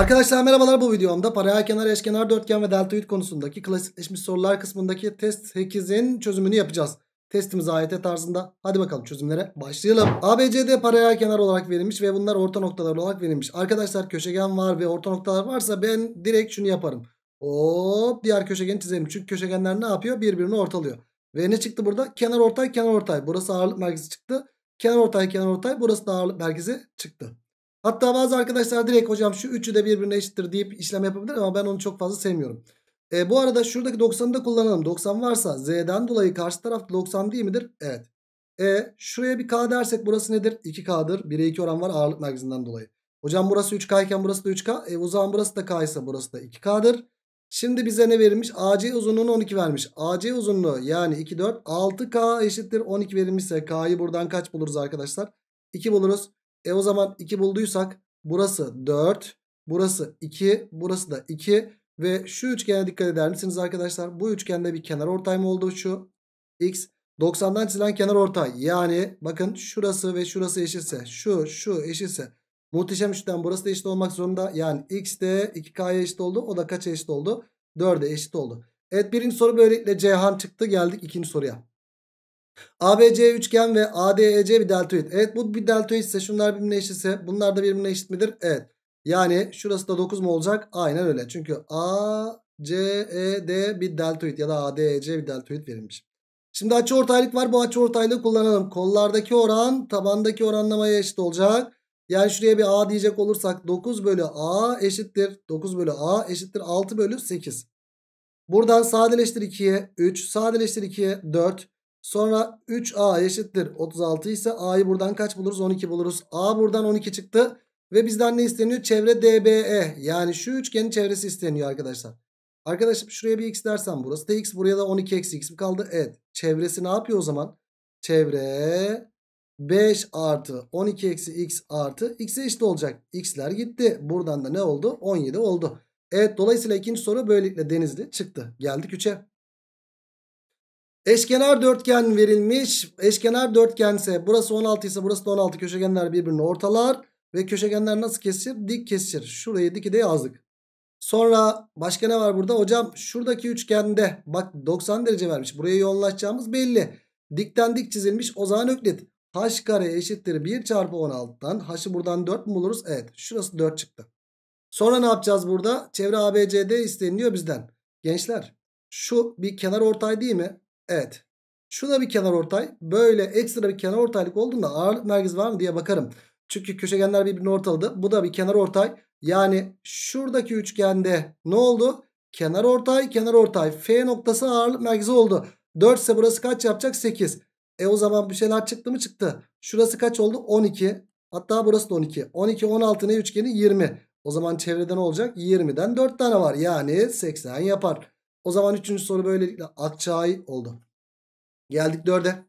Arkadaşlar merhabalar bu videomda paralel kenar, eşkenar dörtgen ve deltoid konusundaki klasikleşmiş sorular kısmındaki test 8'in çözümünü yapacağız. Testimiz AYT tarzında. Hadi bakalım çözümlere başlayalım. ABCD paralel kenar olarak verilmiş ve bunlar orta noktalar olarak verilmiş. Arkadaşlar köşegen var ve orta noktalar varsa ben direkt şunu yaparım. Hop diğer köşegeni çizelim. Çünkü köşegenler ne yapıyor? Birbirini ortalıyor. Ve ne çıktı burada? Kenar ortay kenar ortay. Burası ağırlık merkezi çıktı. Kenar ortay kenar ortay. Burası da ağırlık merkezi çıktı. Hatta bazı arkadaşlar direkt hocam şu üçü de birbirine eşittir deyip işlem yapabilir ama ben onu çok fazla sevmiyorum. E, bu arada şuradaki 90'ı da kullanalım. 90 varsa z'den dolayı karşı taraf 90 değil midir? Evet. E, şuraya bir k dersek burası nedir? 2k'dır. 1'e 2 oran var ağırlık merkezinden dolayı. Hocam burası 3k iken burası da 3k. E, o zaman burası da k ise burası da 2k'dır. Şimdi bize ne verilmiş? AC uzunluğunu 12 vermiş. AC uzunluğu yani 2, 4, 6K eşittir 12 verilmişse K'yı buradan kaç buluruz arkadaşlar? 2 buluruz. E o zaman 2 bulduysak burası 4, burası 2, burası da 2 ve şu üçgene dikkat eder misiniz arkadaşlar? Bu üçgende bir kenar ortay mı oldu şu? X 90'dan çizilen kenar ortay. Yani bakın şurası ve şurası eşitse şu şu eşitse muhteşem üçten burası da eşit olmak zorunda. Yani x de 2k'ya eşit oldu. O da kaça eşit oldu? 4'e eşit oldu. Evet birinci soru böylelikle Ceyhan çıktı. Geldik ikinci soruya. ABC üçgen ve ADEC bir deltoid. Evet bu bir deltoid ise şunlar birbirine eşitse bunlar da birbirine eşit midir? Evet. Yani şurası da 9 mu olacak? Aynen öyle. Çünkü ACED bir deltoid ya da ADEC bir deltoid verilmiş. Şimdi açıortaylık var. Bu açı kullanalım. Kollardaki oran tabandaki oranlamaya eşit olacak. Yani şuraya bir A diyecek olursak 9 bölü A eşittir. 9 bölü A eşittir 6 bölü 8. Buradan sadeleştir 2'ye 3. Sadeleştir 2'ye 4. Sonra 3a eşittir 36 ise a'yı buradan kaç buluruz? 12 buluruz. a buradan 12 çıktı. Ve bizden ne isteniyor? Çevre DBE. Yani şu üçgenin çevresi isteniyor arkadaşlar. Arkadaşım şuraya bir x dersen burası da x. Buraya da 12 eksi x mi kaldı? Evet. Çevresi ne yapıyor o zaman? Çevre 5 artı 12 eksi x artı x'e eşit olacak. x'ler gitti. Buradan da ne oldu? 17 oldu. Evet dolayısıyla ikinci soru böylelikle denizli çıktı. Geldik 3'e. Eşkenar dörtgen verilmiş. Eşkenar dörtgense burası 16 ise burası da 16. Köşegenler birbirini ortalar. Ve köşegenler nasıl kesir? Dik kesir. Şurayı dikide yazdık. Sonra başka ne var burada? Hocam şuradaki üçgende bak 90 derece vermiş. Buraya yoğunlaşacağımız belli. Dikten dik çizilmiş. O zaman öklit. H kare eşittir 1 çarpı 16'dan. H'ı buradan 4 mü buluruz? Evet. Şurası 4 çıktı. Sonra ne yapacağız burada? Çevre ABCD isteniliyor bizden. Gençler şu bir kenar ortay değil mi? Evet. Şurada bir kenar ortay. Böyle ekstra bir kenar ortaylık olduğunda ağırlık merkezi var mı diye bakarım. Çünkü köşegenler birbirini ortaladı. Bu da bir kenar ortay. Yani şuradaki üçgende ne oldu? Kenar ortay, kenar ortay. F noktası ağırlık merkezi oldu. 4 ise burası kaç yapacak? 8. E o zaman bir şeyler çıktı mı çıktı. Şurası kaç oldu? 12. Hatta burası da 12. 12, 16 ne üçgeni? 20. O zaman çevrede ne olacak? 20'den 4 tane var. Yani 80 yapar. O zaman üçüncü soru böylelikle akçay oldu. Geldik dörde.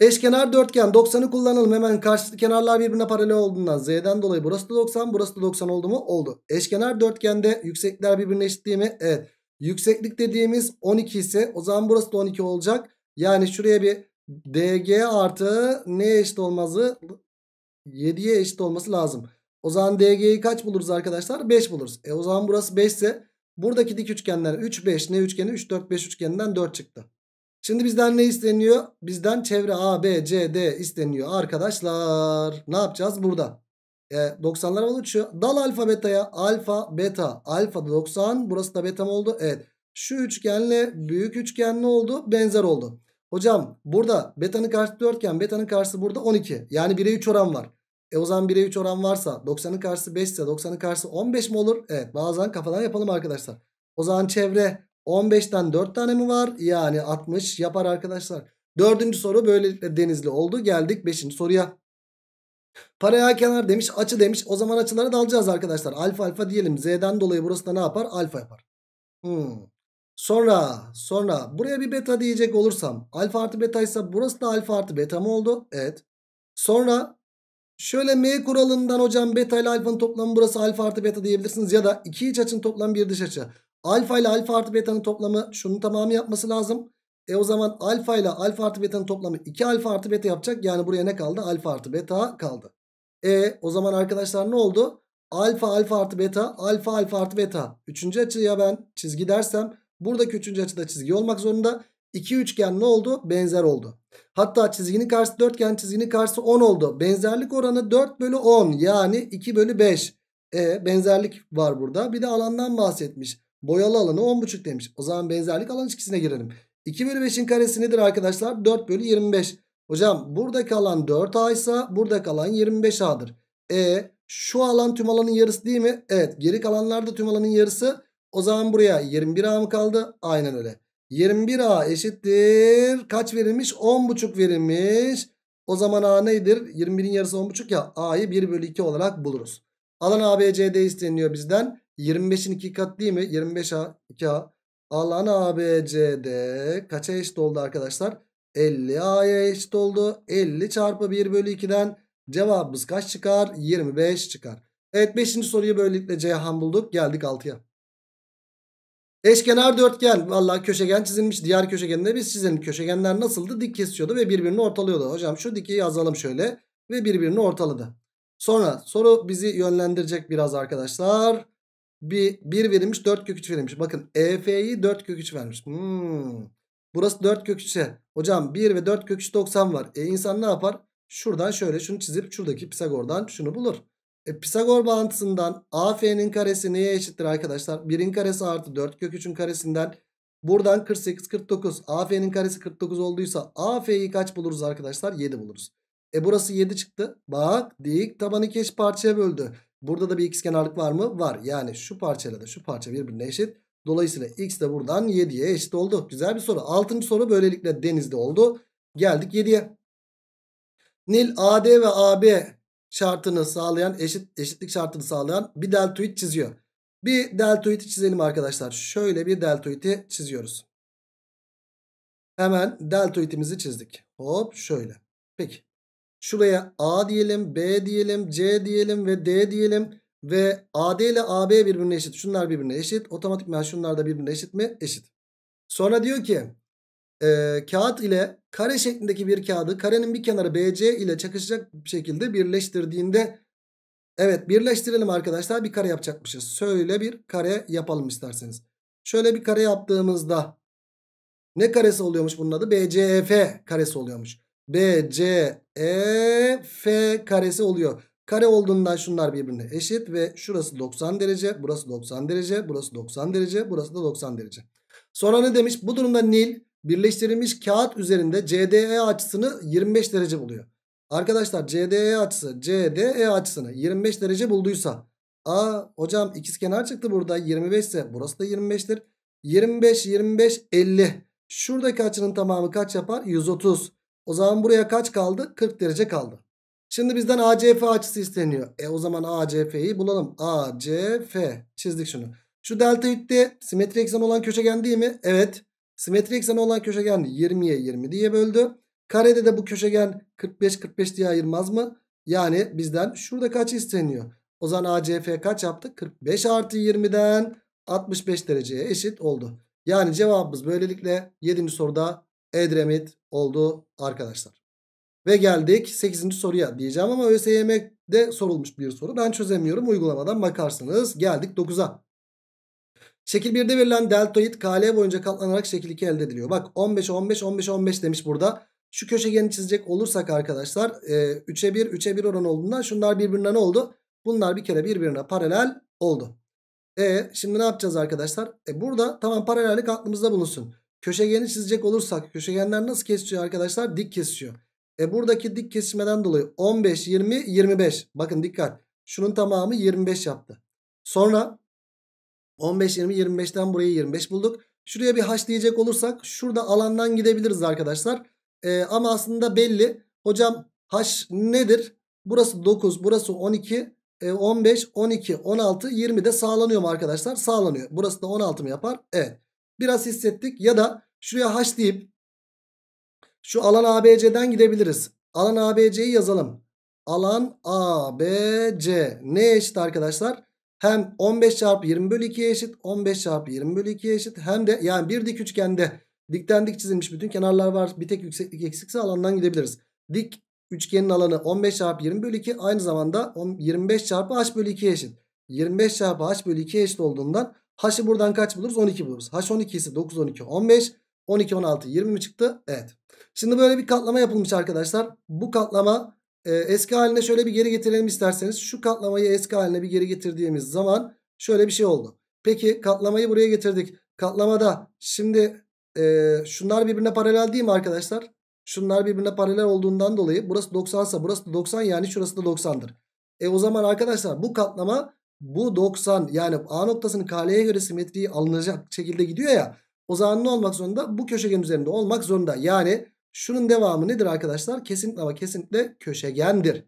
Eşkenar dörtgen 90'ı kullanalım. Hemen karşılıklı kenarlar birbirine paralel olduğundan z'den dolayı burası da 90 burası da 90 oldu mu? Oldu. Eşkenar dörtgende yükseklikler birbirine eşit değil mi? Evet. Yükseklik dediğimiz 12 ise o zaman burası da 12 olacak. Yani şuraya bir dg artı ne eşit olması? 7'ye eşit olması lazım. O zaman dg'yi kaç buluruz arkadaşlar? 5 buluruz. E o zaman burası 5 ise Buradaki dik üçgenler 3 5 ne üçgeni 3 4 5 üçgeninden 4 çıktı. Şimdi bizden ne isteniyor? Bizden çevre A, B, C, D isteniyor arkadaşlar. Ne yapacağız burada? E, 90'lar havalı uçuyor. Dal alfa beta'ya. Alfa beta. Alfa da 90. Burası da beta mı oldu? Evet. Şu üçgenle büyük üçgen ne oldu? Benzer oldu. Hocam burada betanın karşısı 4 iken betanın karşısı burada 12. Yani 1'e 3 oran var. E o zaman 1'e 3 oran varsa 90'ın karşısı 5 ise 90'ın karşısı 15 mi olur? Evet bazen kafadan yapalım arkadaşlar. O zaman çevre 15'ten 4 tane mi var? Yani 60 yapar arkadaşlar. Dördüncü soru böylelikle denizli oldu. Geldik beşinci soruya. Paraya kenar demiş açı demiş. O zaman açılara dalacağız arkadaşlar. Alfa alfa diyelim. Z'den dolayı burası da ne yapar? Alfa yapar. Hmm. Sonra sonra buraya bir beta diyecek olursam. Alfa artı beta ise burası da alfa artı beta mı oldu? Evet. Sonra Şöyle M kuralından hocam beta ile alfanın toplamı burası alfa artı beta diyebilirsiniz. Ya da iki iç açının toplamı bir dış açı. Alfa ile alfa artı beta'nın toplamı şunun tamamı yapması lazım. E o zaman alfa ile alfa artı beta'nın toplamı 2 alfa artı beta yapacak. Yani buraya ne kaldı? Alfa artı beta kaldı. E o zaman arkadaşlar ne oldu? Alfa alfa artı beta alfa alfa artı beta. Üçüncü açıya ben çizgi dersem buradaki üçüncü açıda çizgi olmak zorunda. İki üçgen ne oldu? Benzer oldu. Hatta çizginin karşısı dörtgen çizginin karşısı 10 oldu. Benzerlik oranı 4 bölü 10 yani 2 bölü 5. E, benzerlik var burada. Bir de alandan bahsetmiş. Boyalı alanı 10,5 demiş. O zaman benzerlik alan ilişkisine girelim. 2 bölü 5'in karesi nedir arkadaşlar? 4 bölü 25. Hocam buradaki alan 4A ise buradaki alan 25A'dır. E şu alan tüm alanın yarısı değil mi? Evet geri kalanlar da tüm alanın yarısı. O zaman buraya 21A mı kaldı? Aynen öyle. 21A eşittir. Kaç verilmiş? 10,5 verilmiş. O zaman A nedir? 21'in yarısı 10,5 ya. A'yı 1 bölü 2 olarak buluruz. Alan ABCD isteniyor bizden. 25'in 2 kat değil mi? 25A 2A. Alan ABCD kaça eşit oldu arkadaşlar? 50A'ya eşit oldu. 50 çarpı 1 bölü 2'den cevabımız kaç çıkar? 25 çıkar. Evet 5. soruyu böylelikle Ceyhan bulduk. Geldik 6'ya. Eşkenar dörtgen valla köşegen çizilmiş. Diğer köşegende biz çizelim. Köşegenler nasıldı? Dik kesiyordu ve birbirini ortalıyordu. Hocam şu dikeyi yazalım şöyle. Ve birbirini ortaladı. Sonra soru bizi yönlendirecek biraz arkadaşlar. Bir, bir verilmiş 4 kök 3 verilmiş. Bakın EF'yi 4 kök 3 vermiş. Hmm. Burası 4 kök 3'e. Hocam 1 ve 4 kök 3 90 var. E insan ne yapar? Şuradan şöyle şunu çizip şuradaki Pisagor'dan şunu bulur. E, Pisagor bağıntısından AF'nin karesi neye eşittir arkadaşlar? 1'in karesi artı 4 kök 3'ün karesinden buradan 48 49. AF'nin karesi 49 olduysa AF'yi kaç buluruz arkadaşlar? 7 buluruz. E burası 7 çıktı. Bak dik tabanı iki parçaya böldü. Burada da bir x kenarlık var mı? Var. Yani şu parçayla da şu parça birbirine eşit. Dolayısıyla x de buradan 7'ye eşit oldu. Güzel bir soru. 6. soru böylelikle denizde oldu. Geldik 7'ye. Nil AD ve AB şartını sağlayan eşit eşitlik şartını sağlayan bir deltoid çiziyor. Bir deltoidi çizelim arkadaşlar. Şöyle bir deltoidi çiziyoruz. Hemen deltoidimizi çizdik. Hop şöyle. Peki. Şuraya A diyelim, B diyelim, C diyelim ve D diyelim. Ve AD ile AB birbirine eşit. Şunlar birbirine eşit. Otomatikman şunlar da birbirine eşit mi? Eşit. Sonra diyor ki e, kağıt ile kare şeklindeki bir kağıdı karenin bir kenarı BC ile çakışacak şekilde birleştirdiğinde evet birleştirelim arkadaşlar bir kare yapacakmışız. Şöyle bir kare yapalım isterseniz. Şöyle bir kare yaptığımızda ne karesi oluyormuş bunun adı? BCF karesi oluyormuş. BCF e karesi oluyor. Kare olduğundan şunlar birbirine eşit ve şurası 90 derece, burası 90 derece, burası 90 derece, burası da 90 derece. Sonra ne demiş? Bu durumda Nil birleştirilmiş kağıt üzerinde CDE açısını 25 derece buluyor. Arkadaşlar CDE açısı CDE açısını 25 derece bulduysa Aa hocam ikizkenar çıktı burada 25 ise burası da 25'tir. 25 25 50. Şuradaki açının tamamı kaç yapar? 130. O zaman buraya kaç kaldı? 40 derece kaldı. Şimdi bizden ACF açısı isteniyor. E o zaman ACF'yi bulalım. ACF çizdik şunu. Şu delta ütte simetri eksen olan köşegen değil mi? Evet. Simetri ekseni olan köşegen 20'ye 20 diye böldü. Karede de bu köşegen 45 45 diye ayırmaz mı? Yani bizden şurada kaç isteniyor? O zaman ACF kaç yaptı? 45 artı 20'den 65 dereceye eşit oldu. Yani cevabımız böylelikle 7. soruda Edremit oldu arkadaşlar. Ve geldik 8. soruya diyeceğim ama ÖSYM'de sorulmuş bir soru. Ben çözemiyorum uygulamadan bakarsınız. Geldik 9'a. Şekil 1'de verilen deltoid KL boyunca katlanarak şekil 2 elde ediliyor. Bak 15, 15, 15, 15 demiş burada. Şu köşegeni çizecek olursak arkadaşlar e, 3'e 1, 3'e 1 oran olduğundan şunlar birbirine ne oldu? Bunlar bir kere birbirine paralel oldu. E şimdi ne yapacağız arkadaşlar? E burada tamam paralellik aklımızda bulunsun. Köşegeni çizecek olursak köşegenler nasıl kesişiyor arkadaşlar? Dik kesişiyor. E buradaki dik kesişmeden dolayı 15, 20, 25. Bakın dikkat. Şunun tamamı 25 yaptı. Sonra 15, 20, 25'ten burayı 25 bulduk. Şuraya bir haş diyecek olursak şurada alandan gidebiliriz arkadaşlar. Ee, ama aslında belli. Hocam haş nedir? Burası 9, burası 12, 15, 12, 16, 20 de sağlanıyor mu arkadaşlar? Sağlanıyor. Burası da 16 mı yapar? Evet. Biraz hissettik ya da şuraya haş deyip şu alan ABC'den gidebiliriz. Alan ABC'yi yazalım. Alan ABC ne eşit arkadaşlar? hem 15 çarpı 20 bölü 2'ye eşit 15 çarpı 20 bölü 2'ye eşit hem de yani bir dik üçgende dikten dik çizilmiş bütün kenarlar var bir tek yükseklik eksikse alandan gidebiliriz. Dik üçgenin alanı 15 çarpı 20 bölü 2 aynı zamanda 25 çarpı h bölü 2'ye eşit. 25 çarpı h bölü 2'ye eşit olduğundan h'ı buradan kaç buluruz 12 buluruz. h 12 ise 9 12 15 12 16 20 mi çıktı? Evet. Şimdi böyle bir katlama yapılmış arkadaşlar. Bu katlama ee, eski haline şöyle bir geri getirelim isterseniz. Şu katlamayı eski haline bir geri getirdiğimiz zaman şöyle bir şey oldu. Peki katlamayı buraya getirdik. Katlamada şimdi e, şunlar birbirine paralel değil mi arkadaşlar? Şunlar birbirine paralel olduğundan dolayı burası 90 ise burası da 90 yani şurası da 90'dır. E o zaman arkadaşlar bu katlama bu 90 yani A noktasının kaleye göre simetriği alınacak şekilde gidiyor ya. O zaman ne olmak zorunda? Bu köşegen üzerinde olmak zorunda. Yani Şunun devamı nedir arkadaşlar? Kesinlikle ama kesinlikle köşegendir.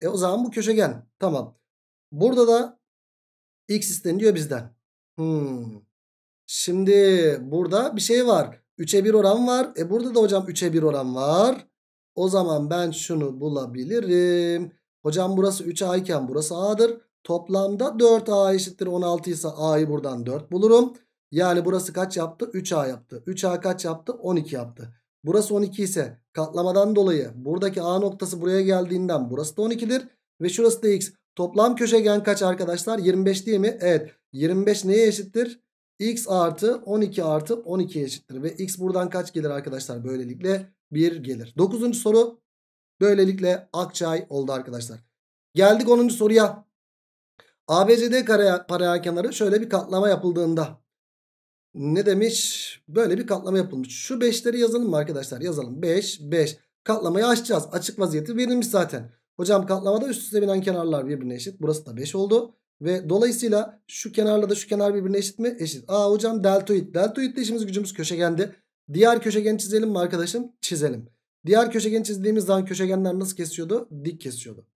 E o zaman bu köşegen. Tamam. Burada da x isteniyor bizden. Hmm. Şimdi burada bir şey var. 3'e 1 oran var. E burada da hocam 3'e 1 oran var. O zaman ben şunu bulabilirim. Hocam burası 3A iken burası A'dır. Toplamda 4A eşittir 16 ise A'yı buradan 4 bulurum. Yani burası kaç yaptı? 3A yaptı. 3A kaç yaptı? 12 yaptı. Burası 12 ise katlamadan dolayı buradaki A noktası buraya geldiğinden burası da 12'dir. Ve şurası da X. Toplam köşegen kaç arkadaşlar? 25 değil mi? Evet. 25 neye eşittir? X artı 12 artı 12 eşittir. Ve X buradan kaç gelir arkadaşlar? Böylelikle 1 gelir. 9. soru böylelikle Akçay oldu arkadaşlar. Geldik 10. soruya. ABCD kare, paralel kenarı şöyle bir katlama yapıldığında ne demiş? Böyle bir katlama yapılmış. Şu 5'leri yazalım mı arkadaşlar? Yazalım. 5, 5. Katlamayı açacağız. Açık vaziyeti verilmiş zaten. Hocam katlamada üst üste binen kenarlar birbirine eşit. Burası da 5 oldu. Ve dolayısıyla şu kenarla da şu kenar birbirine eşit mi? Eşit. Aa hocam deltoid. Deltoid de işimiz gücümüz köşegende. Diğer köşegen çizelim mi arkadaşım? Çizelim. Diğer köşegen çizdiğimiz zaman köşegenler nasıl kesiyordu? Dik kesiyordu.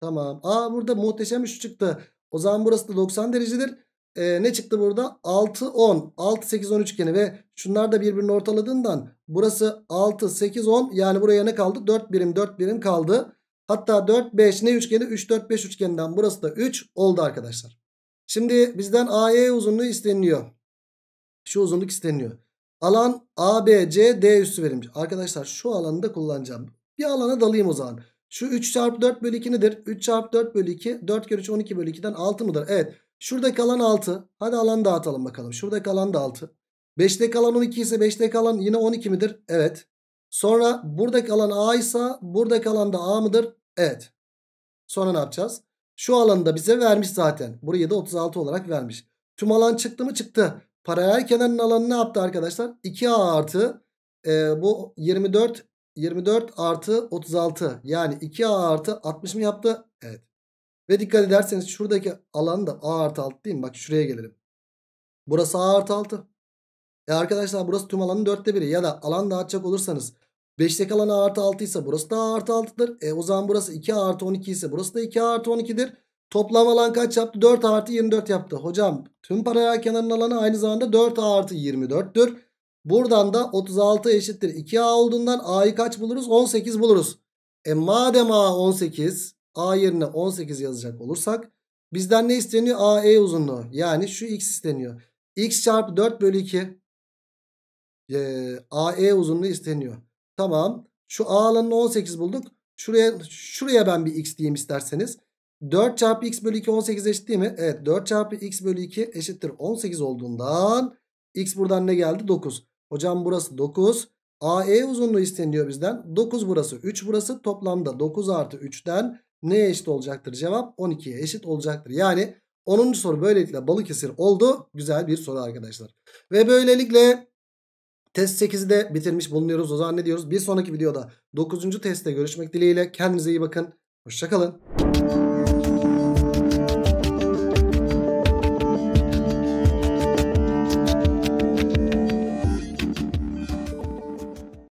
Tamam. Aa burada muhteşem iş çıktı. O zaman burası da 90 derecedir e, ne çıktı burada? 6, 10. 6, 8, 10 üçgeni ve şunlar da birbirini ortaladığından burası 6, 8, 10. Yani buraya ne kaldı? 4 birim, 4 birim kaldı. Hatta 4, 5 ne üçgeni? 3, 4, 5 üçgeninden burası da 3 oldu arkadaşlar. Şimdi bizden AE uzunluğu isteniliyor. Şu uzunluk isteniliyor. Alan ABCD üstü üssü verilmiş. Arkadaşlar şu alanı da kullanacağım. Bir alana dalayım o zaman. Şu 3 çarpı 4 bölü 2 nedir? 3 çarpı 4 bölü 2 4 kere 3 12 bölü 2'den 6 mıdır? Evet. Şuradaki alan 6. Hadi alan dağıtalım bakalım. Şuradaki alan da 6. 5'teki alan 12 ise 5'teki kalan yine 12 midir? Evet. Sonra buradaki alan A ise buradaki alan da A mıdır? Evet. Sonra ne yapacağız? Şu alanı da bize vermiş zaten. Burayı da 36 olarak vermiş. Tüm alan çıktı mı? Çıktı. Paralel kenarın alanı ne yaptı arkadaşlar? 2A artı e, bu 24 24 artı 36 yani 2A artı 60 mı yaptı? Evet. Ve dikkat ederseniz şuradaki alan da A artı 6 değil mi? Bak şuraya gelelim. Burası A artı 6. E arkadaşlar burası tüm alanın 4'te 1'i. Ya da alan dağıtacak olursanız 5'teki alan A artı 6 ise burası da A artı 6'dır. E o zaman burası 2 A artı 12 ise burası da 2 A artı 12'dir. Toplam alan kaç yaptı? 4 artı 24 yaptı. Hocam tüm paralel kenarın alanı aynı zamanda 4 A artı 24'tür. Buradan da 36 eşittir 2A olduğundan A'yı kaç buluruz? 18 buluruz. E madem A 18 A yerine 18 yazacak olursak bizden ne isteniyor? AE uzunluğu. Yani şu x isteniyor. x çarpı 4 bölü 2 e, AE uzunluğu isteniyor. Tamam. Şu A alanını 18 bulduk. Şuraya şuraya ben bir x diyeyim isterseniz. 4 çarpı x bölü 2 18 eşit değil mi? Evet 4 çarpı x bölü 2 eşittir 18 olduğundan x buradan ne geldi? 9. Hocam burası 9. AE uzunluğu isteniyor bizden. 9 burası 3 burası toplamda 9 artı 3'ten neye eşit olacaktır? Cevap 12'ye eşit olacaktır. Yani 10. soru böylelikle Balıkesir oldu. Güzel bir soru arkadaşlar. Ve böylelikle test 8'i de bitirmiş bulunuyoruz. O zaman ne diyoruz? Bir sonraki videoda 9. testte görüşmek dileğiyle. Kendinize iyi bakın. Hoşçakalın.